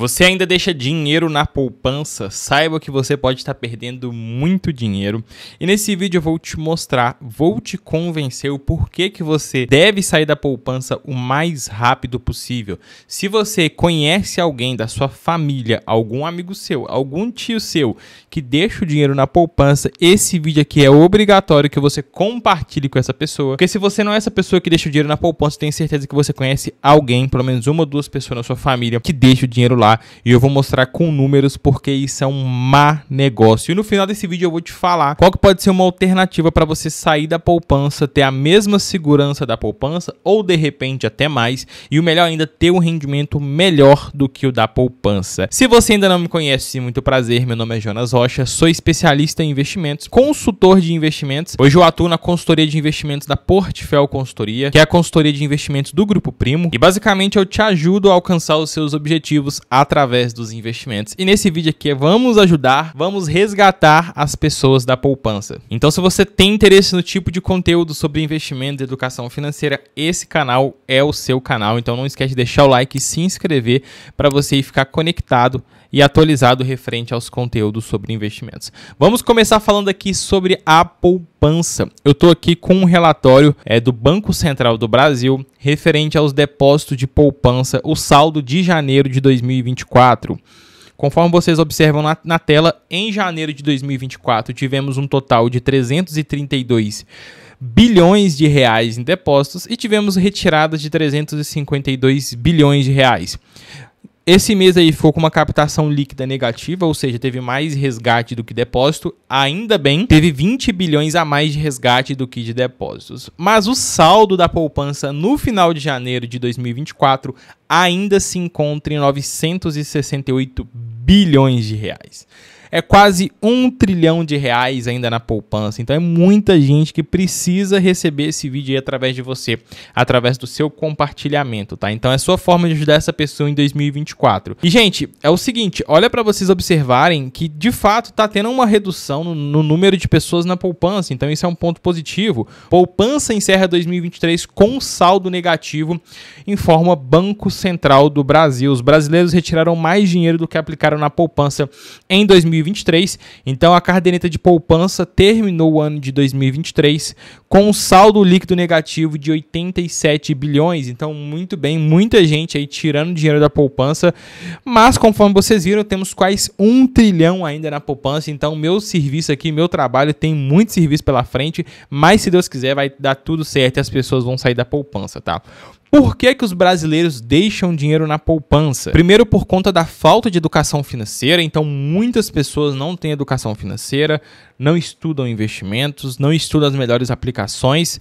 Você ainda deixa dinheiro na poupança? Saiba que você pode estar perdendo muito dinheiro. E nesse vídeo eu vou te mostrar, vou te convencer o porquê que você deve sair da poupança o mais rápido possível. Se você conhece alguém da sua família, algum amigo seu, algum tio seu que deixa o dinheiro na poupança, esse vídeo aqui é obrigatório que você compartilhe com essa pessoa. Porque se você não é essa pessoa que deixa o dinheiro na poupança, tenho certeza que você conhece alguém, pelo menos uma ou duas pessoas na sua família que deixa o dinheiro lá e eu vou mostrar com números porque isso é um má negócio. E no final desse vídeo eu vou te falar qual que pode ser uma alternativa para você sair da poupança, ter a mesma segurança da poupança ou de repente até mais e o melhor ainda ter um rendimento melhor do que o da poupança. Se você ainda não me conhece, muito prazer, meu nome é Jonas Rocha, sou especialista em investimentos, consultor de investimentos. Hoje eu atuo na consultoria de investimentos da Portfel Consultoria, que é a consultoria de investimentos do Grupo Primo, e basicamente eu te ajudo a alcançar os seus objetivos através dos investimentos. E nesse vídeo aqui vamos ajudar, vamos resgatar as pessoas da poupança. Então se você tem interesse no tipo de conteúdo sobre investimentos e educação financeira, esse canal é o seu canal. Então não esquece de deixar o like e se inscrever para você ficar conectado e atualizado referente aos conteúdos sobre investimentos. Vamos começar falando aqui sobre a poupança. Eu estou aqui com um relatório é, do Banco Central do Brasil referente aos depósitos de poupança, o saldo de janeiro de 2024. Conforme vocês observam na, na, tela, em janeiro de 2024 tivemos um total de 332 bilhões de reais em depósitos e tivemos retiradas de 352 bilhões de reais. Esse mês aí ficou com uma captação líquida negativa, ou seja, teve mais resgate do que depósito. Ainda bem, teve 20 bilhões a mais de resgate do que de depósitos. Mas o saldo da poupança no final de janeiro de 2024 ainda se encontra em 968 bilhões de reais é quase um trilhão de reais ainda na poupança. Então é muita gente que precisa receber esse vídeo através de você, através do seu compartilhamento, tá? Então é sua forma de ajudar essa pessoa em 2024. E gente, é o seguinte, olha para vocês observarem que de fato tá tendo uma redução no, no número de pessoas na poupança. Então isso é um ponto positivo. Poupança encerra 2023 com saldo negativo, informa Banco Central do Brasil. Os brasileiros retiraram mais dinheiro do que aplicaram na poupança em 2023. 2023. Então a caderneta de poupança terminou o ano de 2023 com um saldo líquido negativo de 87 bilhões. Então, muito bem, muita gente aí tirando dinheiro da poupança. Mas, conforme vocês viram, temos quase um trilhão ainda na poupança. Então, meu serviço aqui, meu trabalho, tem muito serviço pela frente. Mas, se Deus quiser, vai dar tudo certo e as pessoas vão sair da poupança, tá? Por que, que os brasileiros deixam dinheiro na poupança? Primeiro, por conta da falta de educação financeira, então muitas pessoas não têm educação financeira, não estudam investimentos, não estudam as melhores aplicações.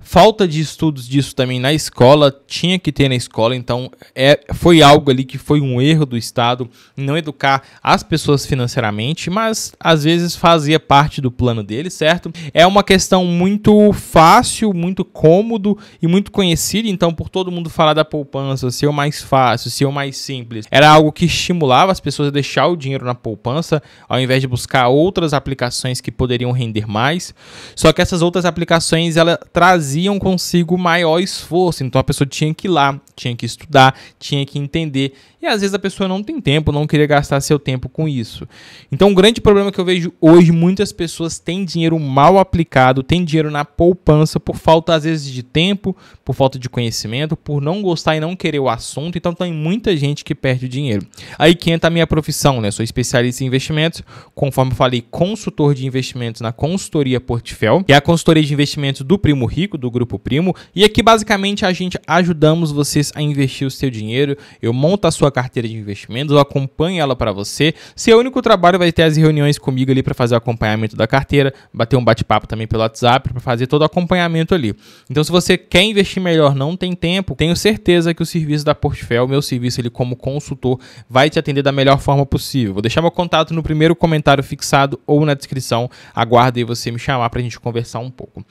Falta de estudos disso também na escola, tinha que ter na escola, então é, foi algo ali que foi um erro do Estado não educar as pessoas financeiramente, mas às vezes fazia parte do plano dele, certo? É uma questão muito fácil, muito cômodo e muito conhecida, então por todo mundo falar da poupança ser é o mais fácil, ser é o mais simples, era algo que estimulava as pessoas a deixar o dinheiro na poupança, ao invés de buscar outras aplicações que poderiam render mais. Só que essas outras aplicações ela traziam consigo maior esforço, então a pessoa tinha que ir lá, tinha que estudar, tinha que entender e às vezes a pessoa não tem tempo, não queria gastar seu tempo com isso. Então, o um grande problema que eu vejo hoje, muitas pessoas têm dinheiro mal aplicado, têm dinheiro na poupança por falta às vezes de tempo, por falta de conhecimento, por não gostar e não querer o assunto. Então, tem muita gente que perde o dinheiro. Aí que entra a minha profissão, né? Sou especialista em investimentos, conforme eu falei, consultor de investimentos na consultoria Portfel, que é a consultoria de investimentos do Primo Rico, do Grupo Primo, e aqui basicamente a gente ajudamos vocês a investir o seu dinheiro. Eu monto a sua sua carteira de investimentos, eu acompanho ela para você. Seu é único trabalho vai ter as reuniões comigo ali para fazer o acompanhamento da carteira, bater um bate-papo também pelo WhatsApp para fazer todo o acompanhamento ali. Então, se você quer investir melhor, não tem tempo, tenho certeza que o serviço da Portfel, meu serviço ele como consultor, vai te atender da melhor forma possível. Vou deixar meu contato no primeiro comentário fixado ou na descrição. Aguardo aí você me chamar para a gente conversar um pouco.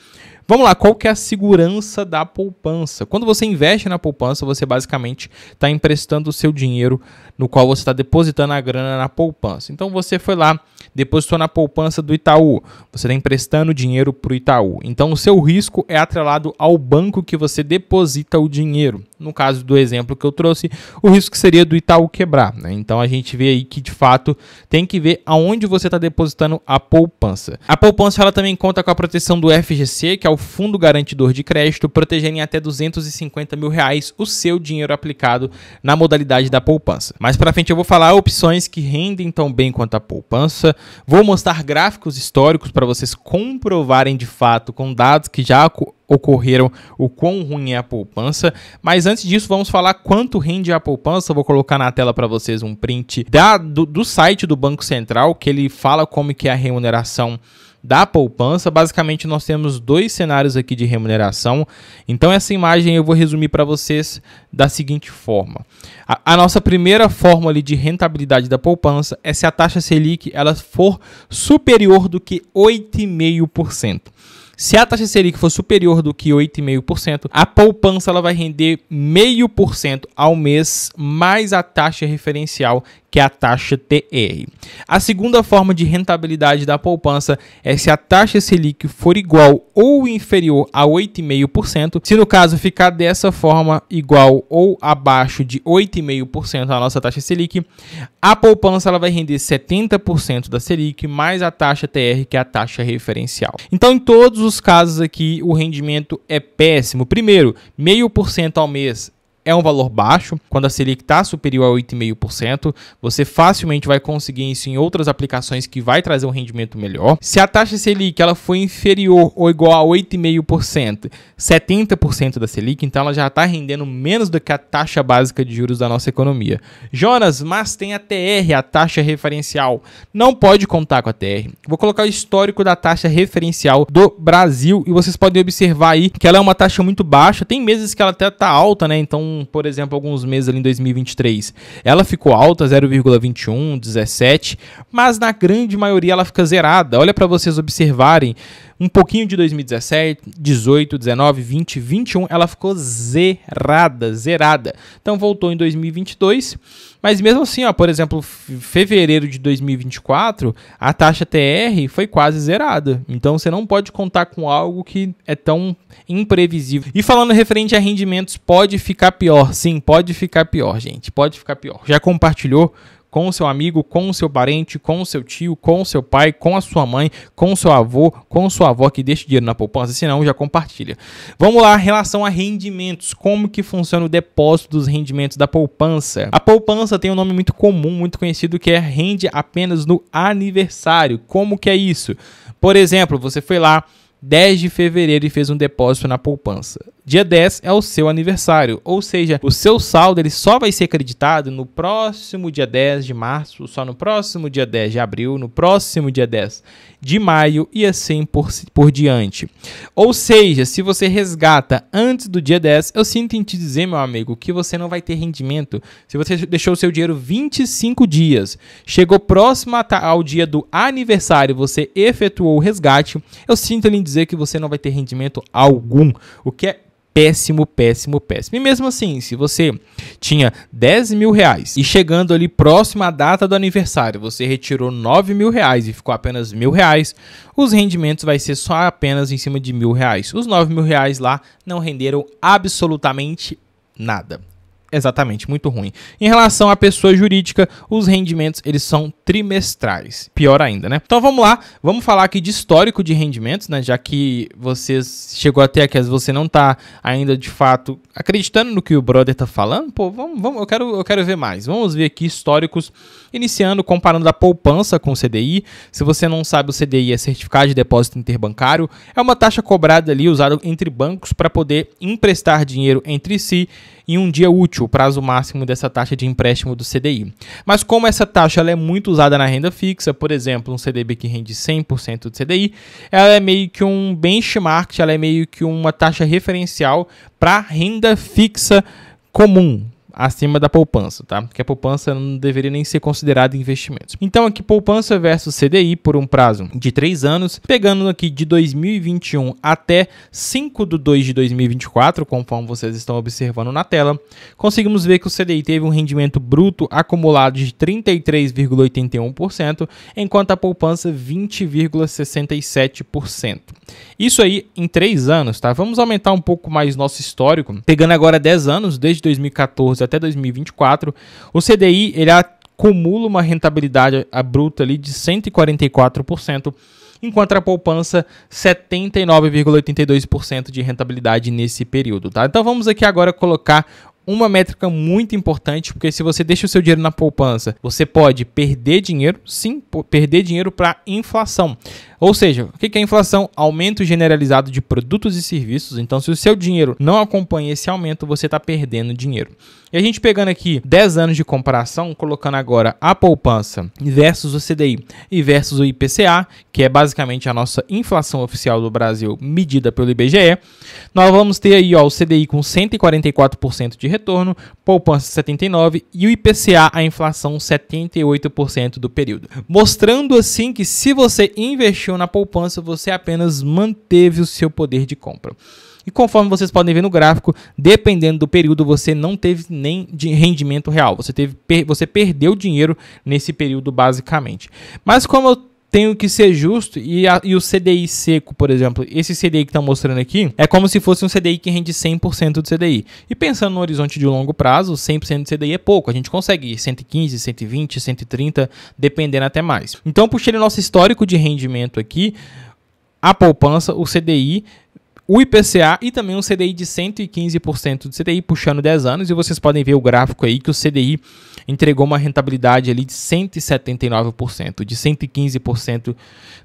Vamos lá, qual que é a segurança da poupança? Quando você investe na poupança, você basicamente está emprestando o seu dinheiro no qual você está depositando a grana na poupança. Então você foi lá, depositou na poupança do Itaú, você está emprestando dinheiro para o Itaú. Então o seu risco é atrelado ao banco que você deposita o dinheiro no caso do exemplo que eu trouxe, o risco seria do Itaú quebrar. Né? Então a gente vê aí que de fato tem que ver aonde você está depositando a poupança. A poupança ela também conta com a proteção do FGC, que é o Fundo Garantidor de Crédito, protegendo em até 250 mil reais o seu dinheiro aplicado na modalidade da poupança. Mais para frente eu vou falar opções que rendem tão bem quanto a poupança, vou mostrar gráficos históricos para vocês comprovarem de fato com dados que já ocorreram, o quão ruim é a poupança. Mas antes disso, vamos falar quanto rende a poupança. Vou colocar na tela para vocês um print da, do, do site do Banco Central, que ele fala como que é a remuneração da poupança. Basicamente, nós temos dois cenários aqui de remuneração. Então, essa imagem eu vou resumir para vocês da seguinte forma: a, a, nossa primeira forma ali de rentabilidade da poupança é se a taxa Selic ela for superior do que 8,5%. Se a taxa Selic for superior do que 8,5%, a poupança ela vai render 0,5% ao mês mais a taxa referencial que é a taxa TR. A segunda forma de rentabilidade da poupança é se a taxa Selic for igual ou inferior a 8,5%. Se no caso ficar dessa forma, igual ou abaixo de 8,5% a nossa taxa Selic, a poupança ela vai render 70% da Selic mais a taxa TR, que é a taxa referencial. Então, em todos os casos aqui, o rendimento é péssimo. Primeiro, 0,5% ao mês é um valor baixo. Quando a Selic está superior a 8,5%, você facilmente vai conseguir isso em outras aplicações que vai trazer um rendimento melhor. Se a taxa Selic ela foi inferior ou igual a 8,5%, 70% da Selic, então ela já está rendendo menos do que a taxa básica de juros da nossa economia. Jonas, mas tem a TR, a taxa referencial. Não pode contar com a TR. Vou colocar o histórico da taxa referencial do Brasil e vocês podem observar aí que ela é uma taxa muito baixa. Tem meses que ela até está alta, né? Então por exemplo, alguns meses ali em 2023, ela ficou alta, 0,21, 17, mas na grande maioria ela fica zerada. Olha para vocês observarem, um pouquinho de 2017, 18, 19, 20, 21, ela ficou zerada, zerada. Então voltou em 2022, mas mesmo assim, ó, por exemplo, fevereiro de 2024, a taxa TR foi quase zerada. Então você não pode contar com algo que é tão imprevisível. E falando referente a rendimentos, pode ficar pior. Sim, pode ficar pior, gente. Pode ficar pior. Já compartilhou com o seu amigo, com o seu parente, com o seu tio, com o seu pai, com a sua mãe, com o seu avô, com a sua avó que deixa dinheiro na poupança, se não, já compartilha. Vamos lá, relação a rendimentos. Como que funciona o depósito dos rendimentos da poupança? A poupança tem um nome muito comum, muito conhecido, que é rende apenas no aniversário. Como que é isso? Por exemplo, você foi lá 10 de fevereiro e fez um depósito na poupança. Dia 10 é o seu aniversário, ou seja, o seu saldo ele só vai ser acreditado no próximo dia 10 de março, só no próximo dia 10 de abril, no próximo dia 10 de maio e assim por, por diante. Ou seja, se você resgata antes do dia 10, eu sinto em te dizer, meu amigo, que você não vai ter rendimento. Se você deixou o seu dinheiro 25 dias, chegou próximo ao dia do aniversário, você efetuou o resgate, eu sinto lhe dizer que você não vai ter rendimento algum, o que é péssimo, péssimo, péssimo. E mesmo assim, se você tinha 10 mil reais e chegando ali próximo à data do aniversário, você retirou 9 mil reais e ficou apenas mil reais, os rendimentos vai ser só apenas em cima de mil reais. Os 9 mil reais lá não renderam absolutamente nada. Exatamente, muito ruim. Em relação à pessoa jurídica, os rendimentos eles são trimestrais. Pior ainda, né? Então vamos lá, vamos falar aqui de histórico de rendimentos, né? Já que você chegou até aqui, você não está ainda de fato acreditando no que o brother está falando, pô, vamos, vamos, eu quero, eu quero ver mais. Vamos ver aqui históricos, iniciando comparando a poupança com o CDI. Se você não sabe, o CDI é certificado de depósito interbancário, é uma taxa cobrada ali usada entre bancos para poder emprestar dinheiro entre si em um dia útil, o prazo máximo dessa taxa de empréstimo do CDI. Mas como essa taxa ela é muito usada na renda fixa, por exemplo, um CDB que rende 100% do CDI, ela é meio que um benchmark, ela é meio que uma taxa referencial para renda fixa comum, acima da poupança, tá? Porque a poupança não deveria nem ser considerada investimento. Então aqui poupança versus CDI por um prazo de 3 anos, pegando aqui de 2021 até 5 de 2 de 2024, conforme vocês estão observando na tela, conseguimos ver que o CDI teve um rendimento bruto acumulado de 33,81%, enquanto a poupança 20,67%. Isso aí em 3 anos, tá? Vamos aumentar um pouco mais nosso histórico, pegando agora 10 anos, desde 2014 até 2024, o CDI ele acumula uma rentabilidade bruta ali de 144%, enquanto a poupança 79,82% de rentabilidade nesse período, tá? Então vamos aqui agora colocar uma métrica muito importante, porque se você deixa o seu dinheiro na poupança, você pode perder dinheiro, sim, perder dinheiro para inflação. Ou seja, o que é inflação? Aumento generalizado de produtos e serviços. Então, se o seu dinheiro não acompanha esse aumento, você está perdendo dinheiro. E a gente pegando aqui 10 anos de comparação, colocando agora a poupança versus o CDI e versus o IPCA, que é basicamente a nossa inflação oficial do Brasil medida pelo IBGE, nós vamos ter aí ó, o CDI com 144% de retorno, poupança 79% e o IPCA, a inflação 78% do período. Mostrando assim que se você investir mexeu na poupança, você apenas manteve o seu poder de compra. E conforme vocês podem ver no gráfico, dependendo do período, você não teve nem de rendimento real. Você, teve, você perdeu dinheiro nesse período, basicamente. Mas como eu tenho que ser justo e, a, e o CDI seco, por exemplo, esse CDI que está mostrando aqui, é como se fosse um CDI que rende 100% do CDI. E pensando no horizonte de longo prazo, 100% do CDI é pouco, a gente consegue ir 115, 120, 130, dependendo até mais. Então, puxei o nosso histórico de rendimento aqui, a poupança, o CDI o IPCA e também um CDI de 115% de CDI, puxando 10 anos. E vocês podem ver o gráfico aí que o CDI entregou uma rentabilidade ali de 179%, de 115%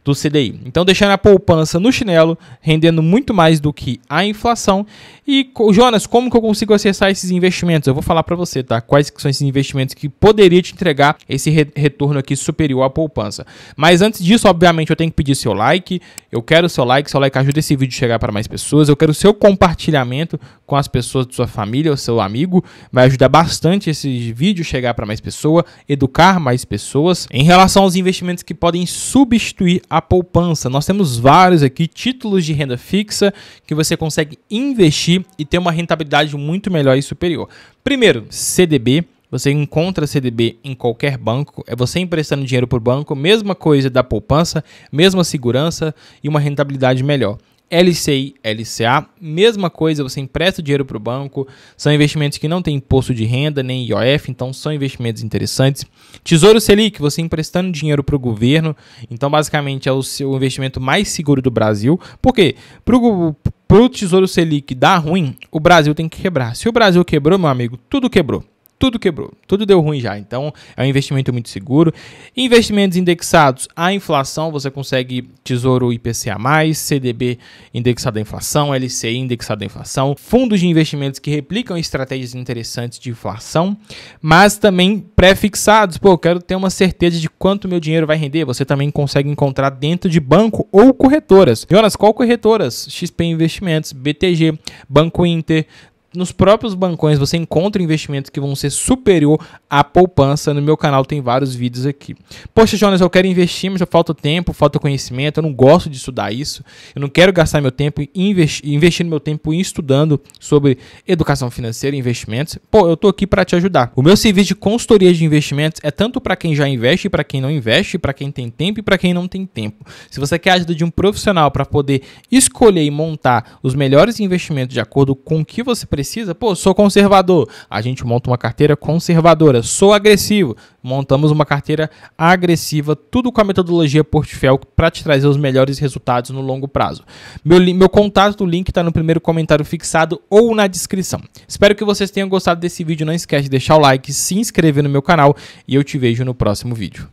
do CDI. Então, deixando a poupança no chinelo, rendendo muito mais do que a inflação. E, Jonas, como que eu consigo acessar esses investimentos? Eu vou falar para você, tá? Quais que são esses investimentos que poderia te entregar esse retorno aqui superior à poupança. Mas antes disso, obviamente, eu tenho que pedir seu like. Eu quero seu like, seu like ajuda esse vídeo a chegar para mais pessoas. Eu quero o seu compartilhamento com as pessoas de sua família o seu amigo. Vai ajudar bastante esse vídeo chegar para mais pessoas, educar mais pessoas. Em relação aos investimentos que podem substituir a poupança, nós temos vários aqui títulos de renda fixa que você consegue investir e ter uma rentabilidade muito melhor e superior. Primeiro, CDB. Você encontra CDB em qualquer banco, é você emprestando dinheiro para o banco, mesma coisa da poupança, mesma segurança e uma rentabilidade melhor. LCI, LCA, mesma coisa, você empresta dinheiro para o banco, são investimentos que não têm imposto de renda nem IOF, então são investimentos interessantes. Tesouro Selic, você emprestando dinheiro para o governo, então basicamente é o seu investimento mais seguro do Brasil. Por quê? Para o Tesouro Selic dar ruim, o Brasil tem que quebrar. Se o Brasil quebrou, meu amigo, tudo quebrou tudo quebrou, tudo deu ruim já. Então, é um investimento muito seguro. Investimentos indexados à inflação, você consegue Tesouro IPCA+, CDB indexado à inflação, LCI indexado à inflação, fundos de investimentos que replicam estratégias interessantes de inflação, mas também pré-fixados. Pô, eu quero ter uma certeza de quanto meu dinheiro vai render. Você também consegue encontrar dentro de banco ou corretoras. Jonas, qual corretoras? XP Investimentos, BTG, Banco Inter, nos próprios bancões você encontra investimentos que vão ser superior à poupança. No meu canal tem vários vídeos aqui. Poxa, Jonas, eu quero investir, mas já falta tempo, falta conhecimento, eu não gosto de estudar isso. Eu não quero gastar meu tempo investindo meu tempo estudando sobre educação financeira e investimentos. Pô, eu tô aqui para te ajudar. O meu serviço de consultoria de investimentos é tanto para quem já investe, para quem não investe, para quem tem tempo e para quem não tem tempo. Se você quer a ajuda de um profissional para poder escolher e montar os melhores investimentos de acordo com o que você precisa, precisa? Pô, sou conservador. A gente monta uma carteira conservadora. Sou agressivo. Montamos uma carteira agressiva, tudo com a metodologia portfólio para te trazer os melhores resultados no longo prazo. Meu, meu contato do link está no primeiro comentário fixado ou na descrição. Espero que vocês tenham gostado desse vídeo. Não esquece de deixar o like, se inscrever no meu canal e eu te vejo no próximo vídeo.